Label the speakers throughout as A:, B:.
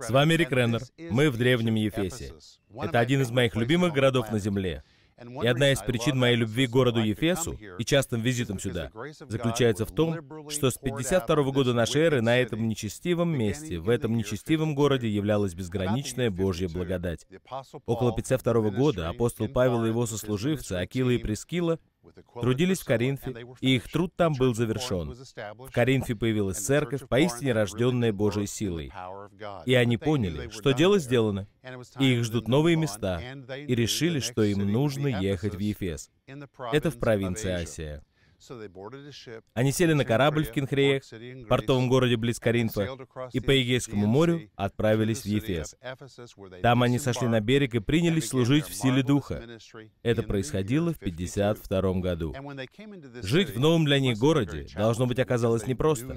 A: С вами Рик Реннер. Мы в Древнем Ефесе. Это один из моих любимых городов на Земле. И одна из причин моей любви к городу Ефесу и частым визитам сюда заключается в том, что с 52 года нашей эры на этом нечестивом месте, в этом нечестивом городе являлась безграничная Божья благодать. Около 52 года апостол Павел и его сослуживцы Акила и Прескила трудились в Коринфе, и их труд там был завершен. В Коринфе появилась церковь, поистине рожденная Божьей силой. И они поняли, что дело сделано, и их ждут новые места, и решили, что им нужно ехать в Ефес. Это в провинции Асия. Они сели на корабль в Кинхреях, портовом городе близ Коринфа, и по Егейскому морю отправились в Ефес. Там они сошли на берег и принялись служить в силе Духа. Это происходило в 52 году. Жить в новом для них городе, должно быть, оказалось непросто.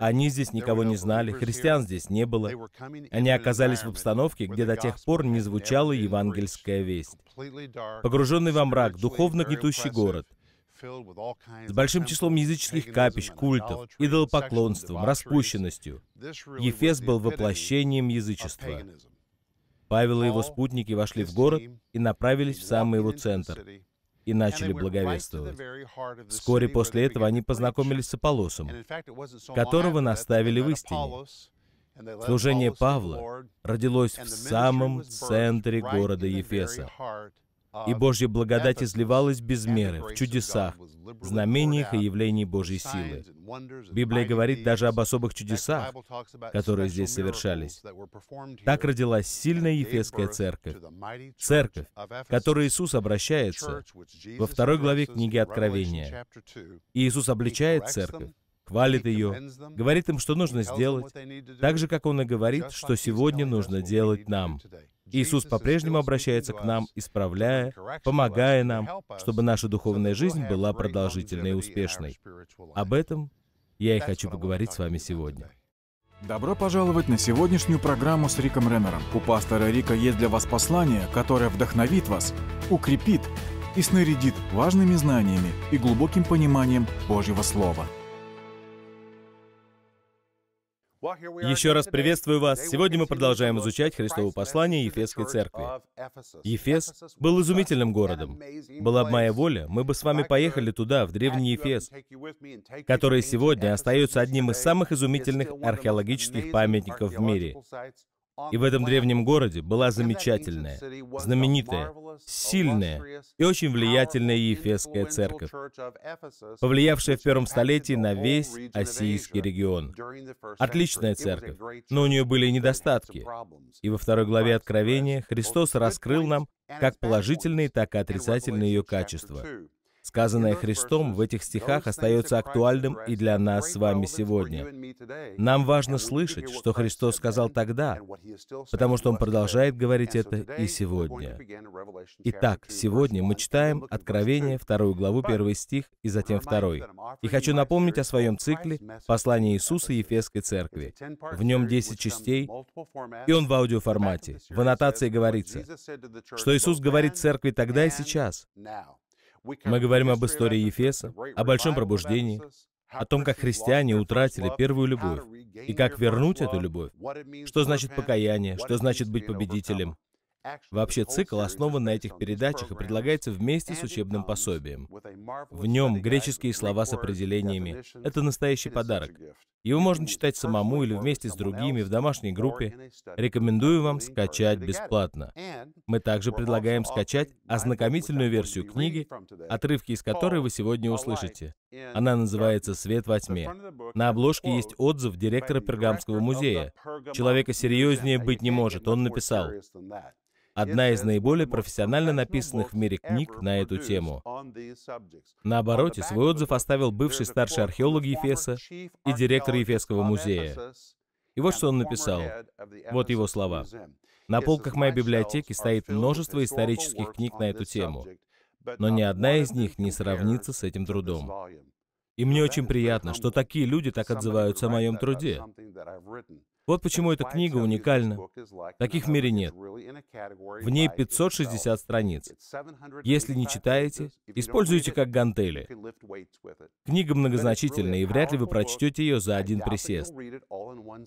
A: Они здесь никого не знали, христиан здесь не было. Они оказались в обстановке, где до тех пор не звучала евангельская весть. Погруженный во мрак, духовно гнетущий город — с большим числом языческих капищ, культов, идолопоклонством, распущенностью. Ефес был воплощением язычества. Павел и его спутники вошли в город и направились в самый его центр и начали благовествовать. Вскоре после этого они познакомились с Аполлосом, которого наставили в истине. Служение Павла родилось в самом центре города Ефеса, а и Божья благодать изливалась без меры в чудесах, знамениях и явлениях Божьей силы. Библия говорит даже об особых чудесах, которые здесь совершались. Так родилась сильная Ефесская церковь, церковь, к которой Иисус обращается во второй главе книги Откровения. И Иисус обличает церковь, хвалит ее, говорит им, что нужно сделать, так же, как Он и говорит, что сегодня нужно делать нам. Иисус по-прежнему обращается к нам, исправляя, помогая нам, чтобы наша духовная жизнь была продолжительной и успешной. Об этом я и хочу поговорить с вами сегодня.
B: Добро пожаловать на сегодняшнюю программу с Риком Реннером. У пастора Рика есть для вас послание, которое вдохновит вас, укрепит и снарядит важными знаниями и глубоким пониманием Божьего Слова.
A: Еще раз приветствую вас. Сегодня мы продолжаем изучать Христово послание Ефесской церкви. Ефес был изумительным городом. Была бы моя воля, мы бы с вами поехали туда, в древний Ефес, который сегодня остается одним из самых изумительных археологических памятников в мире. И в этом древнем городе была замечательная, знаменитая, сильная и очень влиятельная Ефесская церковь, повлиявшая в первом столетии на весь Осийский регион. Отличная церковь, но у нее были недостатки. И во второй главе Откровения Христос раскрыл нам как положительные, так и отрицательные ее качества. Сказанное Христом в этих стихах остается актуальным и для нас с вами сегодня. Нам важно слышать, что Христос сказал тогда, потому что Он продолжает говорить это и сегодня. Итак, сегодня мы читаем Откровение, вторую главу, первый стих и затем второй. И хочу напомнить о своем цикле «Послание Иисуса Ефесской Церкви». В нем 10 частей, и он в аудиоформате. В аннотации говорится, что Иисус говорит церкви тогда и сейчас, мы говорим об истории Ефеса, о большом пробуждении, о том, как христиане утратили первую любовь, и как вернуть эту любовь, что значит покаяние, что значит быть победителем, Вообще цикл основан на этих передачах и предлагается вместе с учебным пособием. В нем греческие слова с определениями. Это настоящий подарок. Его можно читать самому или вместе с другими в домашней группе. Рекомендую вам скачать бесплатно. Мы также предлагаем скачать ознакомительную версию книги, отрывки из которой вы сегодня услышите. Она называется «Свет во тьме». На обложке есть отзыв директора Пергамского музея. Человека серьезнее быть не может. Он написал, одна из наиболее профессионально написанных в мире книг на эту тему. На обороте свой отзыв оставил бывший старший археолог Ефеса и директор Ефесского музея. И вот что он написал. Вот его слова. «На полках моей библиотеки стоит множество исторических книг на эту тему, но ни одна из них не сравнится с этим трудом. И мне очень приятно, что такие люди так отзываются о моем труде. Вот почему эта книга уникальна. Таких в мире нет. В ней 560 страниц. Если не читаете, используйте как гантели. Книга многозначительная и вряд ли вы прочтете ее за один присест.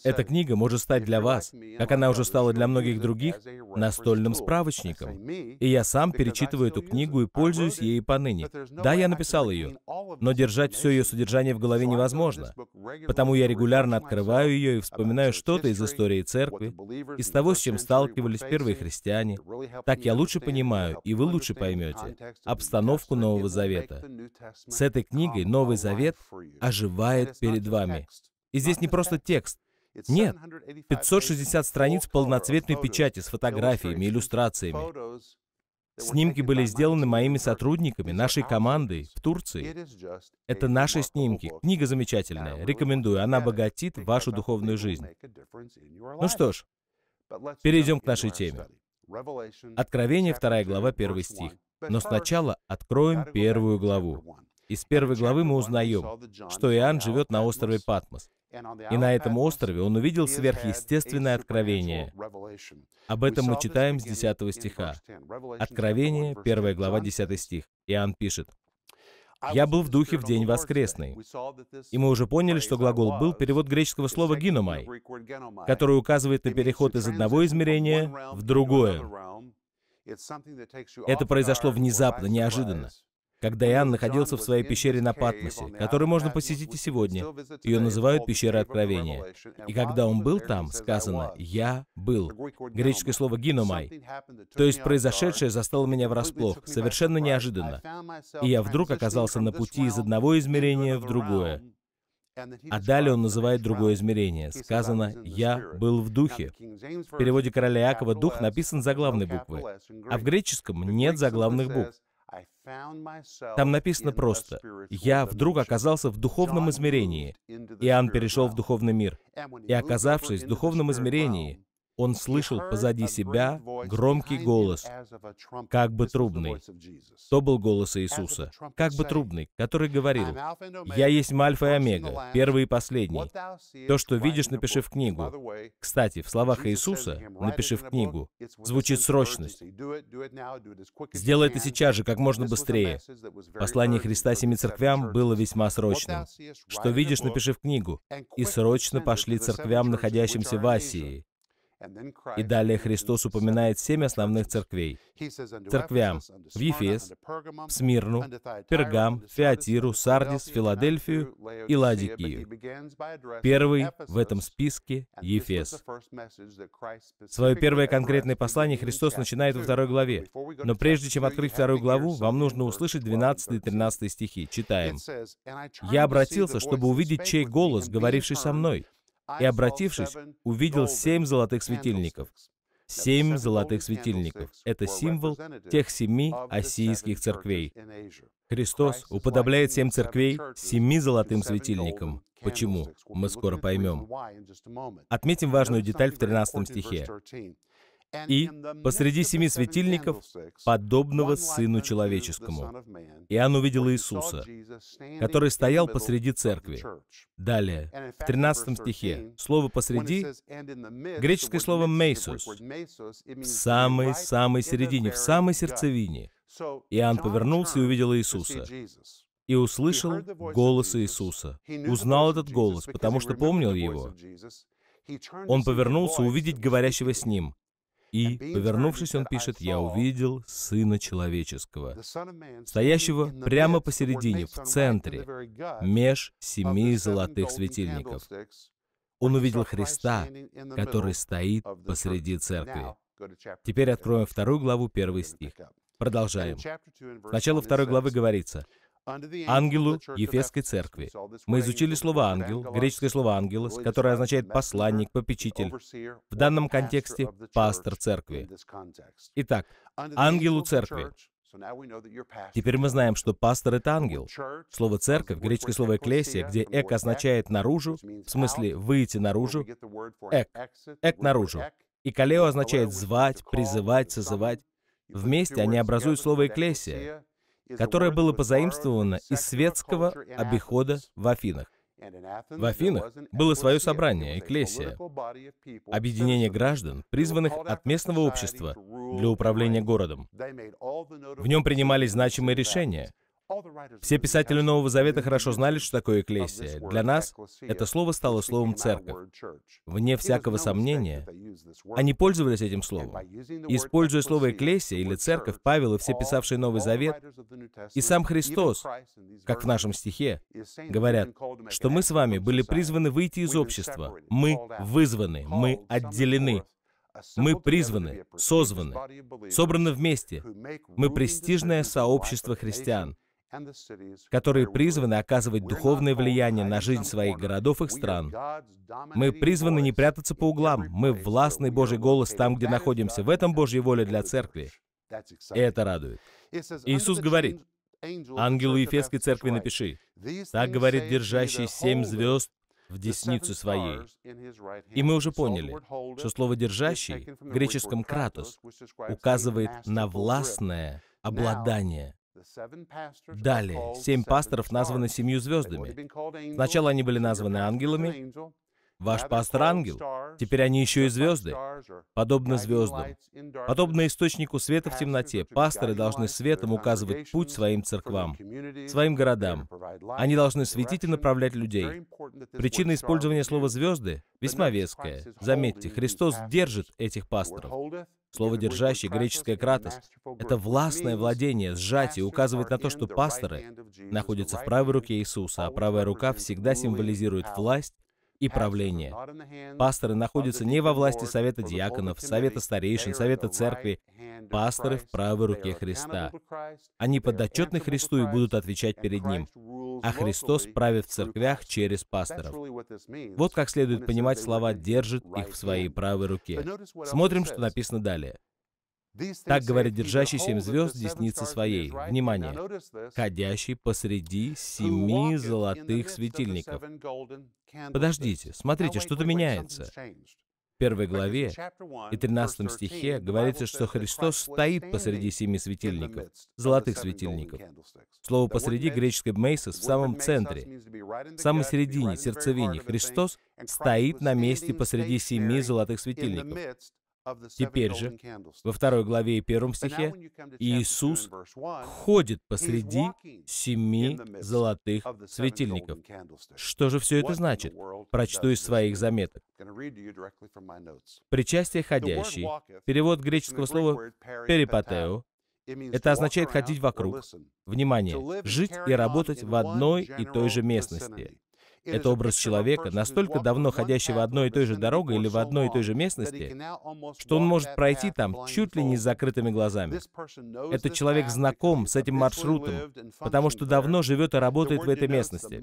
A: Эта книга может стать для вас, как она уже стала для многих других, настольным справочником. И я сам перечитываю эту книгу и пользуюсь ей поныне. Да, я написал ее, но держать все ее содержание в голове невозможно. Потому я регулярно открываю ее и вспоминаю, что что-то из истории церкви, из того, с чем сталкивались первые христиане. Так я лучше понимаю, и вы лучше поймете, обстановку Нового Завета. С этой книгой Новый Завет оживает перед вами. И здесь не просто текст, нет, 560 страниц полноцветной печати с фотографиями, иллюстрациями. Снимки были сделаны моими сотрудниками, нашей командой в Турции. Это наши снимки. Книга замечательная. Рекомендую. Она богатит вашу духовную жизнь. Ну что ж, перейдем к нашей теме. Откровение 2 глава 1 стих. Но сначала откроем первую главу. Из первой главы мы узнаем, что Иоанн живет на острове Патмос. И на этом острове он увидел сверхъестественное откровение. Об этом мы читаем с 10 стиха. Откровение, 1 глава, 10 стих. Иоанн пишет, «Я был в духе в день воскресный». И мы уже поняли, что глагол «был» — перевод греческого слова «гиномай», который указывает на переход из одного измерения в другое. Это произошло внезапно, неожиданно когда Иоанн находился в своей пещере на Патмосе, которую можно посетить и сегодня. Ее называют пещерой Откровения. И когда он был там, сказано «Я был». Греческое слово «гиномай». То есть произошедшее застало меня врасплох, совершенно неожиданно. И я вдруг оказался на пути из одного измерения в другое. А далее он называет другое измерение. Сказано «Я был в духе». В переводе короля Иакова «дух» написан заглавной буквы, а в греческом нет заглавных букв. Там написано просто «Я вдруг оказался в духовном измерении». Иоанн перешел в духовный мир. И оказавшись в духовном измерении, он слышал позади себя громкий голос, как бы трубный. То был голос Иисуса, как бы трубный, который говорил, «Я есть Мальфа и Омега, первый и последний. То, что видишь, напиши в книгу». Кстати, в словах Иисуса «напиши в книгу» звучит срочность. «Сделай это сейчас же, как можно быстрее». Послание Христа семи церквям было весьма срочным. «Что видишь, напиши в книгу». И срочно пошли церквям, находящимся в Асии, и далее Христос упоминает семь основных церквей. Церквям в Ефес, в Смирну, Пергам, Феатиру, Сардис, Филадельфию и Ладикию. Первый в этом списке — Ефес. Свое первое конкретное послание Христос начинает во второй главе. Но прежде чем открыть вторую главу, вам нужно услышать 12 и 13 стихи. Читаем. «Я обратился, чтобы увидеть чей голос, говоривший со мной, и, обратившись, увидел семь золотых светильников. Семь золотых светильников — это символ тех семи ассийских церквей. Христос уподобляет семь церквей семи золотым светильникам. Почему? Мы скоро поймем. Отметим важную деталь в 13 стихе и посреди семи светильников, подобного Сыну Человеческому. Иоанн увидел Иисуса, который стоял посреди церкви. Далее, в 13 стихе, слово «посреди» — греческое слово «мейсус», в самой-самой середине, в самой сердцевине. Иоанн повернулся и увидел Иисуса и услышал голос Иисуса. Узнал этот голос, потому что помнил его. Он повернулся увидеть говорящего с ним, и, повернувшись, он пишет, «Я увидел Сына Человеческого, стоящего прямо посередине, в центре, меж семи золотых светильников». Он увидел Христа, который стоит посреди церкви. Теперь откроем вторую главу, первый стих. Продолжаем. Начало второй главы говорится, ангелу Ефесской церкви. Мы изучили слово «ангел», греческое слово «ангелос», которое означает «посланник», «попечитель», в данном контексте «пастор церкви». Итак, ангелу церкви. Теперь мы знаем, что пастор — это ангел. Слово «церковь», греческое слово «экклесия», где «эк» означает «наружу», в смысле «выйти наружу», «эк», «эк наружу». И «калео» означает «звать», «призывать», «созывать». Вместе они образуют слово «экклесия», которое было позаимствовано из светского обихода в Афинах. В Афинах было свое собрание, эклесия, объединение граждан, призванных от местного общества для управления городом. В нем принимались значимые решения — все писатели Нового Завета хорошо знали, что такое «экклесия». Для нас это слово стало словом «церковь». Вне всякого сомнения, они пользовались этим словом. И, используя слово «экклесия» или «церковь», Павел и все писавшие Новый Завет, и сам Христос, как в нашем стихе, говорят, что мы с вами были призваны выйти из общества. Мы вызваны, мы отделены, мы призваны, созваны, собраны вместе. Мы престижное сообщество христиан, которые призваны оказывать духовное влияние на жизнь своих городов и стран. Мы призваны не прятаться по углам. Мы властный Божий голос там, где находимся. В этом Божья воля для церкви. И это радует. Иисус говорит, «Ангелу Ефесской церкви напиши, так говорит держащий семь звезд в десницу своей. И мы уже поняли, что слово «держащий» в греческом «кратос» указывает на властное обладание. Далее, семь пасторов названы семью звездами. Сначала они были названы ангелами, Ваш пастор-ангел, теперь они еще и звезды, подобно звездам, подобно источнику света в темноте. Пасторы должны светом указывать путь своим церквам, своим городам. Они должны светить и направлять людей. Причина использования слова «звезды» весьма веская. Заметьте, Христос держит этих пасторов. Слово «держащий», греческая «кратос» — это властное владение, сжатие, указывает на то, что пасторы находятся в правой руке Иисуса, а правая рука всегда символизирует власть и правление. Пасторы находятся не во власти Совета диаконов, Совета старейшин, Совета церкви. Пасторы в правой руке Христа. Они подотчетны Христу и будут отвечать перед Ним. А Христос правит в церквях через пасторов. Вот как следует понимать слова «держит их в своей правой руке». Смотрим, что написано далее. Так говорит держащий семь звезд десницы своей. Внимание! Ходящий посреди семи золотых светильников. Подождите, смотрите, что-то меняется. В первой главе и 13 стихе говорится, что Христос стоит посреди семи светильников, золотых светильников. Слово «посреди» греческой «мейсос» в самом центре, в самой середине, сердцевине. Христос стоит на месте посреди семи золотых светильников. Теперь же, во второй главе и первом стихе, Иисус ходит посреди семи золотых светильников. Что же все это значит? Прочту из своих заметок. Причастие ходящий, перевод греческого слова «перипатео», это означает ходить вокруг, внимание, жить и работать в одной и той же местности. Это образ человека, настолько давно ходящего одной и той же дорогой или в одной и той же местности, что он может пройти там чуть ли не с закрытыми глазами. Этот человек знаком с этим маршрутом, потому что давно живет и работает в этой местности.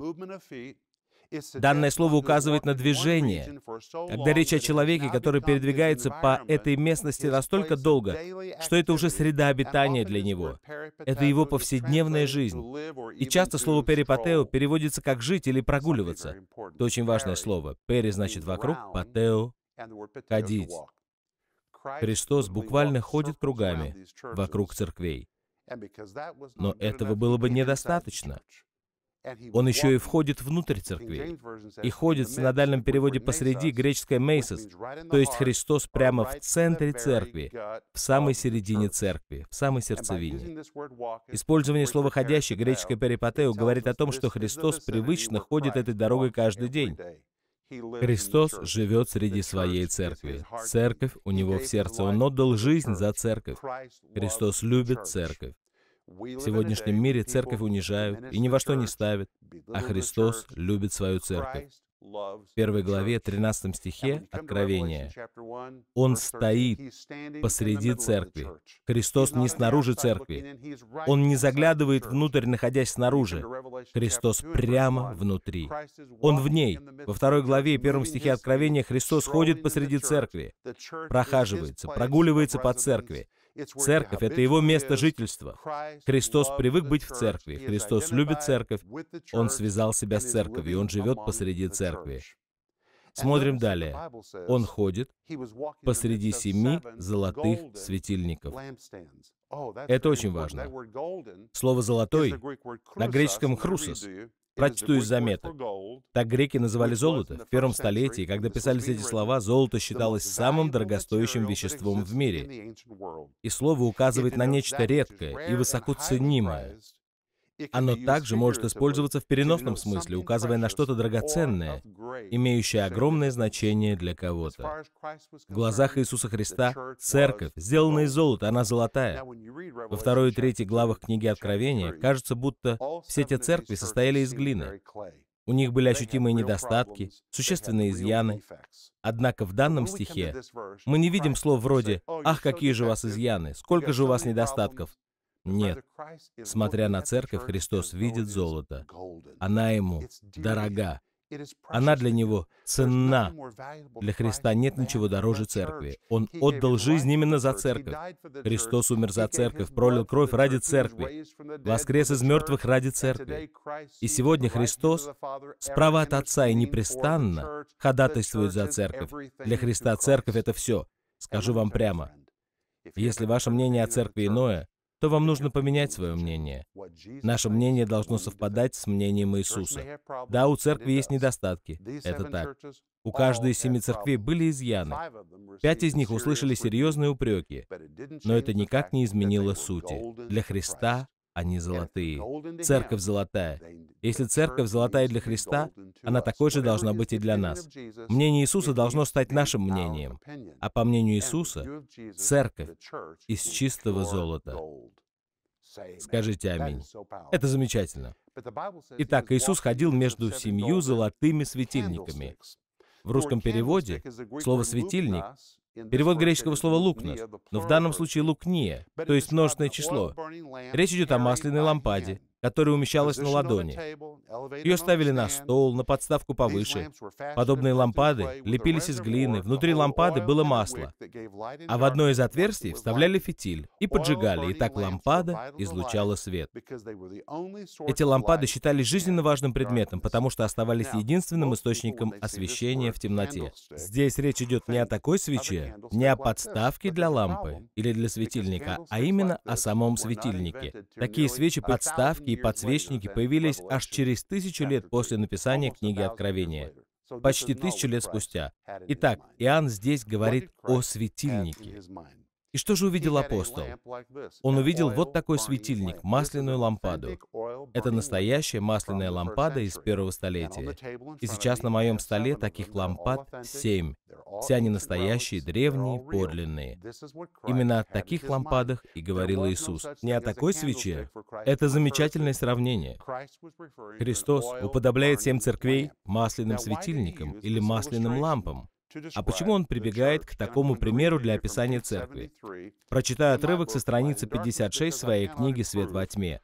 A: Данное слово указывает на движение, когда речь о человеке, который передвигается по этой местности настолько долго, что это уже среда обитания для него. Это его повседневная жизнь. И часто слово «перипатео» переводится как «жить» или «прогуливаться». Это очень важное слово. «Пери» значит «вокруг», «патео» — «ходить». Христос буквально ходит кругами вокруг церквей. Но этого было бы недостаточно. Он еще и входит внутрь церкви и ходит в синодальном переводе посреди греческой «мейсос», то есть Христос прямо в центре церкви, в самой середине церкви, в самой сердцевине. Использование слова «ходящий» греческой «перипатео» говорит о том, что Христос привычно ходит этой дорогой каждый день. Христос живет среди своей церкви. Церковь у него в сердце. Он отдал жизнь за церковь. Христос любит церковь. В сегодняшнем мире церковь унижают и ни во что не ставят, а Христос любит свою церковь. В первой главе 13 стихе Откровения «Он стоит посреди церкви». Христос не снаружи церкви. Он не заглядывает внутрь, находясь снаружи. Христос прямо внутри. Он в ней. Во второй главе первом стихе Откровения Христос ходит посреди церкви, прохаживается, прогуливается по церкви. Церковь — это его место жительства. Христос привык быть в церкви. Христос любит церковь. Он связал себя с церковью, он живет посреди церкви. Смотрим далее. Он ходит посреди семи золотых светильников. Oh, это очень важно. Слово «золотой» на греческом «хрусос» Прочту из заметок. Так греки называли золото. В первом столетии, когда писались эти слова, золото считалось самым дорогостоящим веществом в мире. И слово указывает на нечто редкое и высоко ценимое. Оно также может использоваться в переносном смысле, указывая на что-то драгоценное, имеющее огромное значение для кого-то. В глазах Иисуса Христа церковь, сделана из золота, она золотая. Во второй и третьей главах книги Откровения кажется, будто все те церкви состояли из глины. У них были ощутимые недостатки, существенные изъяны. Однако в данном стихе мы не видим слов вроде oh, «Ах, какие же у вас изъяны! Сколько же у вас недостатков! Нет. Смотря на церковь, Христос видит золото. Она ему дорога. Она для него ценна. Для Христа нет ничего дороже церкви. Он отдал жизнь именно за церковь. Христос умер за церковь, пролил кровь ради церкви, воскрес из мертвых ради церкви. И сегодня Христос справа от Отца и непрестанно ходатайствует за церковь. Для Христа церковь — это все. Скажу вам прямо. Если ваше мнение о церкви иное, то вам нужно поменять свое мнение. Наше мнение должно совпадать с мнением Иисуса. Да, у церкви есть недостатки. Это так. У каждой из семи церквей были изъяны. Пять из них услышали серьезные упреки, но это никак не изменило сути. Для Христа они золотые. Церковь золотая. Если церковь золотая для Христа, она такой же должна быть и для нас. Мнение Иисуса должно стать нашим мнением. А по мнению Иисуса, церковь из чистого золота. Скажите аминь. Это замечательно. Итак, Иисус ходил между семью золотыми светильниками. В русском переводе слово «светильник» Перевод греческого слова «лукнос», но в данном случае «лукния», то есть множественное число. Речь идет о масляной лампаде, которая умещалась на ладони. Ее ставили на стол, на подставку повыше. Подобные лампады лепились из глины, внутри лампады было масло, а в одно из отверстий вставляли фитиль и поджигали, и так лампада излучала свет. Эти лампады считались жизненно важным предметом, потому что оставались единственным источником освещения в темноте. Здесь речь идет не о такой свече, не о подставке для лампы или для светильника, а именно о самом светильнике. Такие свечи подставки и подсвечники появились аж через тысячу лет после написания книги Откровения, почти тысячу лет спустя. Итак, Иоанн здесь говорит о светильнике. И что же увидел апостол? Он увидел вот такой светильник, масляную лампаду. Это настоящая масляная лампада из первого столетия. И сейчас на моем столе таких лампад семь. Все они настоящие, древние, подлинные. Именно о таких лампадах и говорил Иисус. Не о такой свече. Это замечательное сравнение. Христос уподобляет семь церквей масляным светильником или масляным лампам. А почему он прибегает к такому примеру для описания церкви? Прочитаю отрывок со страницы 56 своей книги «Свет во тьме».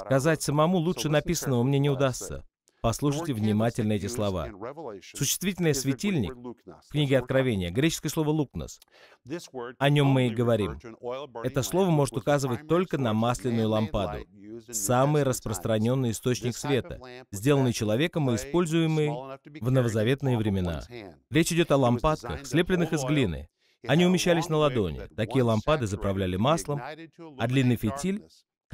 A: Сказать самому лучше написанного мне не удастся. Послушайте внимательно эти слова. Существительное «светильник» в книге Откровения, греческое слово «лукнос». О нем мы и говорим. Это слово может указывать только на масляную лампаду, самый распространенный источник света, сделанный человеком и используемый в новозаветные времена. Речь идет о лампадках, слепленных из глины. Они умещались на ладони. Такие лампады заправляли маслом, а длинный фитиль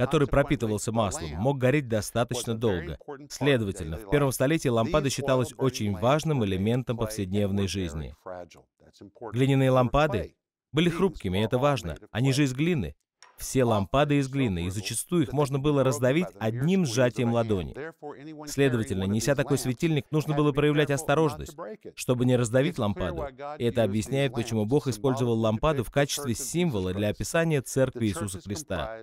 A: который пропитывался маслом, мог гореть достаточно долго. Следовательно, в первом столетии лампада считалась очень важным элементом повседневной жизни. Глиняные лампады были хрупкими, и это важно. Они же из глины все лампады из глины, и зачастую их можно было раздавить одним сжатием ладони. Следовательно, неся такой светильник, нужно было проявлять осторожность, чтобы не раздавить лампаду. И это объясняет, почему Бог использовал лампаду в качестве символа для описания Церкви Иисуса Христа.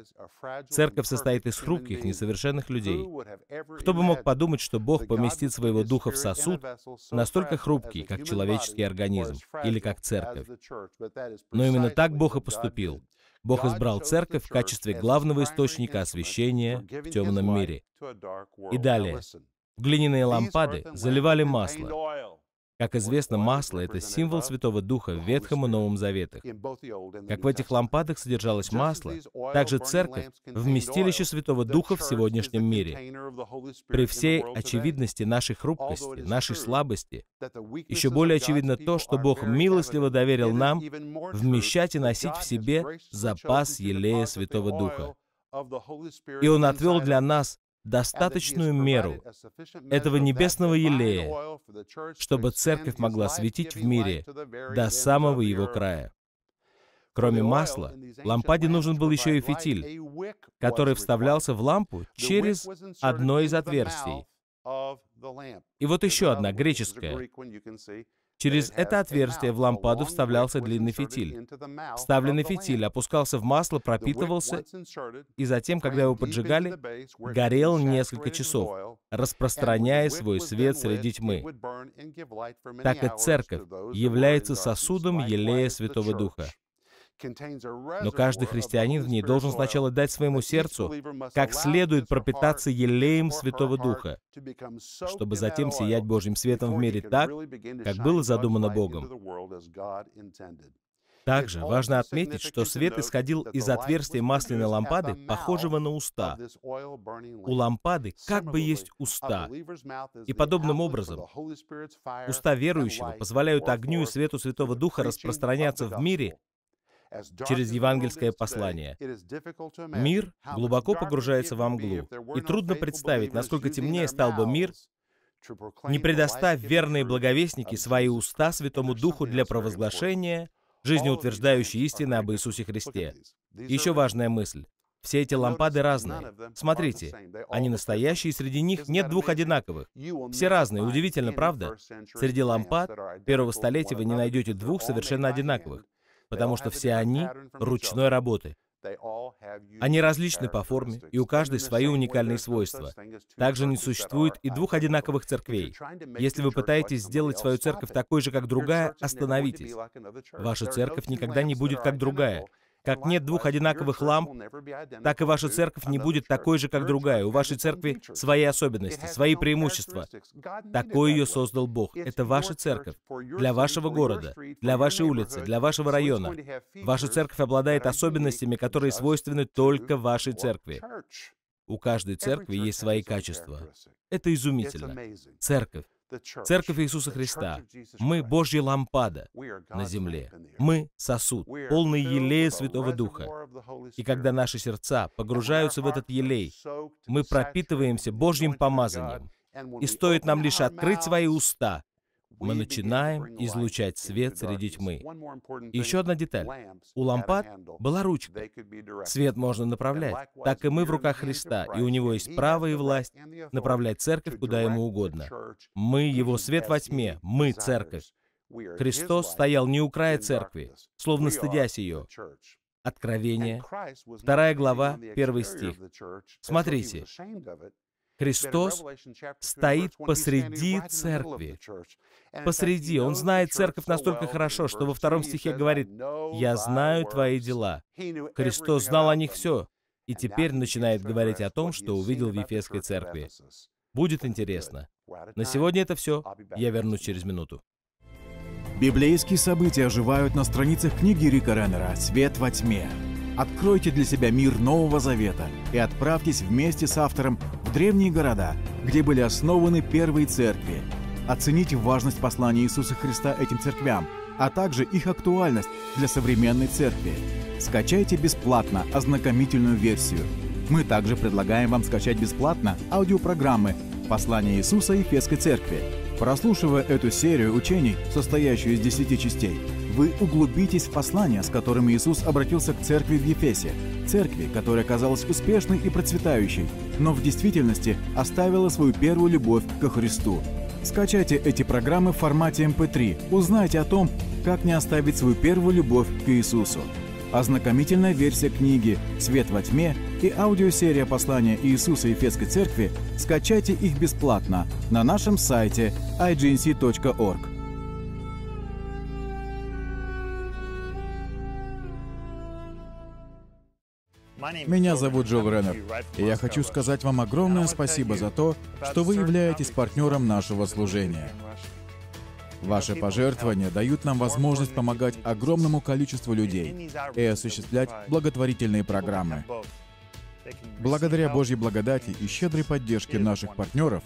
A: Церковь состоит из хрупких, несовершенных людей. Кто бы мог подумать, что Бог поместит своего духа в сосуд, настолько хрупкий, как человеческий организм или как церковь. Но именно так Бог и поступил. Бог избрал церковь в качестве главного источника освещения в темном мире. И далее. Глиняные лампады заливали масло, как известно, масло — это символ Святого Духа в Ветхом и Новом Заветах. Как в этих лампадах содержалось масло, так же церковь — вместилище Святого Духа в сегодняшнем мире. При всей очевидности нашей хрупкости, нашей слабости, еще более очевидно то, что Бог милостливо доверил нам вмещать и носить в себе запас елея Святого Духа. И Он отвел для нас достаточную меру этого небесного елея, чтобы церковь могла светить в мире до самого его края. Кроме масла, лампаде нужен был еще и фитиль, который вставлялся в лампу через одно из отверстий. И вот еще одна греческая Через это отверстие в лампаду вставлялся длинный фитиль. Вставленный фитиль опускался в масло, пропитывался, и затем, когда его поджигали, горел несколько часов, распространяя свой свет среди тьмы.
B: Так и церковь
A: является сосудом елея Святого Духа. Но каждый христианин в ней должен сначала дать своему сердцу, как следует пропитаться елеем Святого Духа, чтобы затем сиять Божьим светом в мире так, как было задумано Богом. Также важно отметить, что свет исходил из отверстия масляной лампады, похожего на уста. У лампады как бы есть уста. И подобным образом уста верующего позволяют огню и свету Святого Духа распространяться в мире через евангельское послание. Мир глубоко погружается во мглу, и трудно представить, насколько темнее стал бы мир, не предоставь верные благовестники свои уста Святому Духу для провозглашения жизнеутверждающей истины об Иисусе Христе. Еще важная мысль. Все эти лампады разные. Смотрите, они настоящие, среди них нет двух одинаковых. Все разные, удивительно, правда? Среди лампад первого столетия вы не найдете двух совершенно одинаковых потому что все они ручной работы. Они различны по форме, и у каждой свои уникальные свойства. Также не существует и двух одинаковых церквей. Если вы пытаетесь сделать свою церковь такой же, как другая, остановитесь. Ваша церковь никогда не будет как другая. Как нет двух одинаковых ламп, так и ваша церковь не будет такой же, как другая. У вашей церкви свои особенности, свои преимущества. Такой ее создал Бог. Это ваша церковь, для вашего города, для вашей улицы, для вашего района. Ваша церковь обладает особенностями, которые свойственны только вашей церкви. У каждой церкви есть свои качества. Это изумительно. Церковь Церковь Иисуса Христа. Мы Божья лампада на земле. Мы сосуд, полный елея Святого Духа. И когда наши сердца погружаются в этот елей, мы пропитываемся Божьим помазанием. И стоит нам лишь открыть свои уста, мы начинаем излучать свет среди тьмы. еще одна деталь. У лампад была ручка. Свет можно направлять. Так и мы в руках Христа, и у Него есть право и власть направлять церковь куда Ему угодно. Мы — Его свет во тьме, мы — церковь. Христос стоял не у края церкви, словно стыдясь ее. Откровение, вторая глава, первый стих. Смотрите, Христос стоит посреди церкви. Посреди. Он знает церковь настолько хорошо, что во втором стихе говорит, «Я знаю твои дела». Христос знал о них все, и теперь начинает говорить о том, что увидел в Ефесской церкви. Будет интересно. На сегодня
B: это все. Я вернусь через минуту. Библейские события оживают на страницах книги Рика Реннера «Свет во тьме». Откройте для себя мир Нового Завета и отправьтесь вместе с автором в древние города, где были основаны первые церкви. Оцените важность послания Иисуса Христа этим церквям, а также их актуальность для современной церкви. Скачайте бесплатно ознакомительную версию. Мы также предлагаем вам скачать бесплатно аудиопрограммы «Послание Иисуса и Фесской Церкви», Прослушивая эту серию учений, состоящую из 10 частей, вы углубитесь в послание, с которым Иисус обратился к церкви в Ефесе, церкви, которая казалась успешной и процветающей, но в действительности оставила свою первую любовь ко Христу. Скачайте эти программы в формате MP3, эм узнайте о том, как не оставить свою первую любовь к Иисусу. Ознакомительная версия книги «Свет во тьме» и аудиосерия послания Иисуса Ефесской Церкви скачайте их бесплатно на нашем сайте igc.org. Меня зовут Джилл Реннер, и я хочу сказать вам огромное спасибо за то, что вы являетесь партнером нашего служения. Ваши пожертвования дают нам возможность помогать огромному количеству людей и осуществлять благотворительные программы. Благодаря Божьей благодати и щедрой поддержке наших партнеров,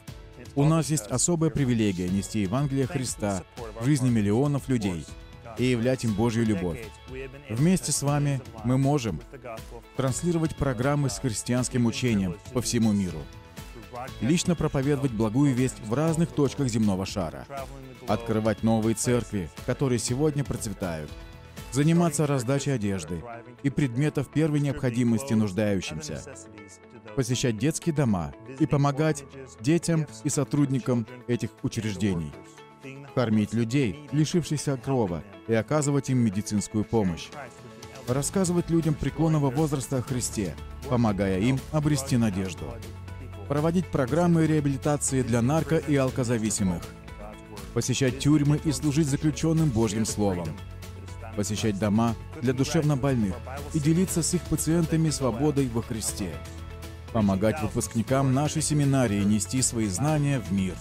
B: у нас есть особая привилегия нести Евангелие Христа в жизни миллионов людей — и являть им Божью любовь. Вместе с вами мы можем транслировать программы с христианским учением по всему миру, лично проповедовать благую весть в разных точках земного шара, открывать новые церкви, которые сегодня процветают, заниматься раздачей одежды и предметов первой необходимости нуждающимся, посещать детские дома и помогать детям и сотрудникам этих учреждений, кормить людей, лишившихся крова, и оказывать им медицинскую помощь. Рассказывать людям преклонного возраста о Христе, помогая им обрести надежду. Проводить программы реабилитации для нарко- и алкозависимых. Посещать тюрьмы и служить заключенным Божьим Словом. Посещать дома для душевно больных и делиться с их пациентами свободой во Христе. Помогать выпускникам нашей семинарии нести свои знания в мир.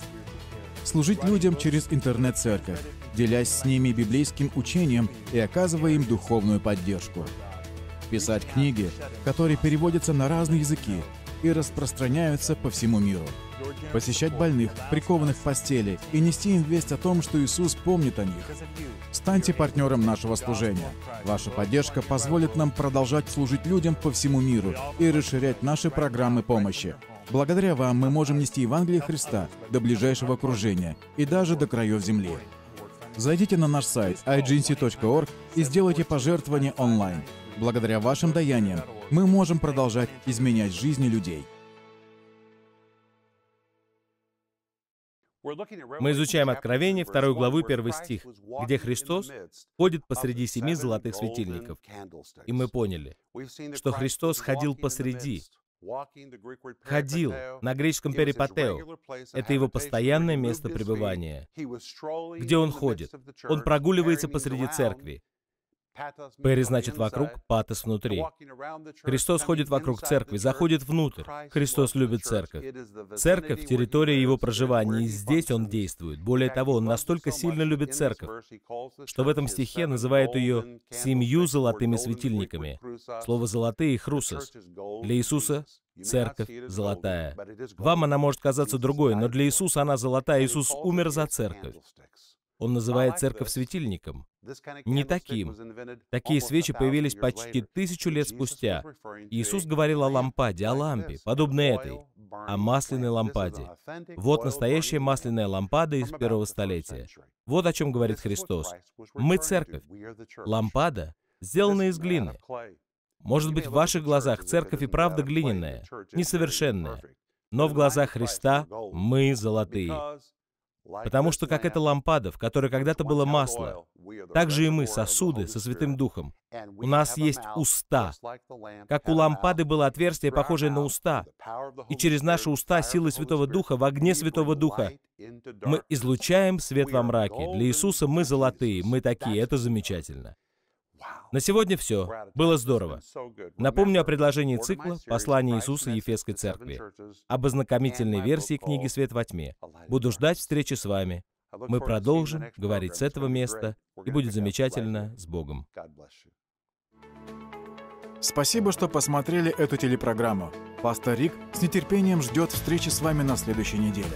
B: Служить людям через интернет-церковь делясь с ними библейским учением и оказывая им духовную поддержку. Писать книги, которые переводятся на разные языки и распространяются по всему миру. Посещать больных, прикованных в постели, и нести им весть о том, что Иисус помнит о них. Станьте партнером нашего служения. Ваша поддержка позволит нам продолжать служить людям по всему миру и расширять наши программы помощи. Благодаря вам мы можем нести Евангелие Христа до ближайшего окружения и даже до краев земли. Зайдите на наш сайт ignc.org и сделайте пожертвование онлайн. Благодаря вашим даяниям мы можем продолжать изменять жизни людей.
A: Мы изучаем Откровение, вторую главу, первый стих, где Христос ходит посреди семи золотых светильников. И мы поняли, что Христос ходил посреди, Ходил на греческом перипатео. Это его постоянное место пребывания. Где он ходит? Он прогуливается посреди церкви, Перри значит вокруг, патос внутри. Христос ходит вокруг церкви, заходит внутрь. Христос любит церковь. Церковь — территория его проживания, и здесь он действует. Более того, он настолько сильно любит церковь, что в этом стихе называет ее «семью золотыми светильниками». Слово «золотые» — «хрусос». Для Иисуса Церковь золотая. Вам она может казаться другой, но для Иисуса она золотая. Иисус умер за церковь. Он называет церковь светильником. Не таким. Такие свечи появились почти тысячу лет спустя. Иисус говорил о лампаде, о лампе, подобной этой, о масляной лампаде. Вот настоящая масляная лампада из первого столетия. Вот о чем говорит Христос. Мы церковь. Лампада сделана из глины. Может быть, в ваших глазах церковь и правда глиняная, несовершенная. Но в глазах Христа мы золотые, Потому что как эта лампада, в которой когда-то было масло, так же и мы, сосуды со Святым Духом. У нас есть уста. Как у лампады было отверстие, похожее на уста. И через наши уста силы Святого Духа, в огне Святого Духа, мы излучаем свет во мраке. Для Иисуса мы золотые, мы такие, это замечательно. На сегодня все. Было здорово. Напомню о предложении цикла «Послание Иисуса Ефесской Церкви», об ознакомительной версии книги «Свет во тьме». Буду ждать встречи с
B: вами. Мы продолжим говорить с этого места, и будет замечательно с Богом. Спасибо, что посмотрели эту телепрограмму. Пастор Рик с нетерпением ждет встречи с вами на следующей неделе.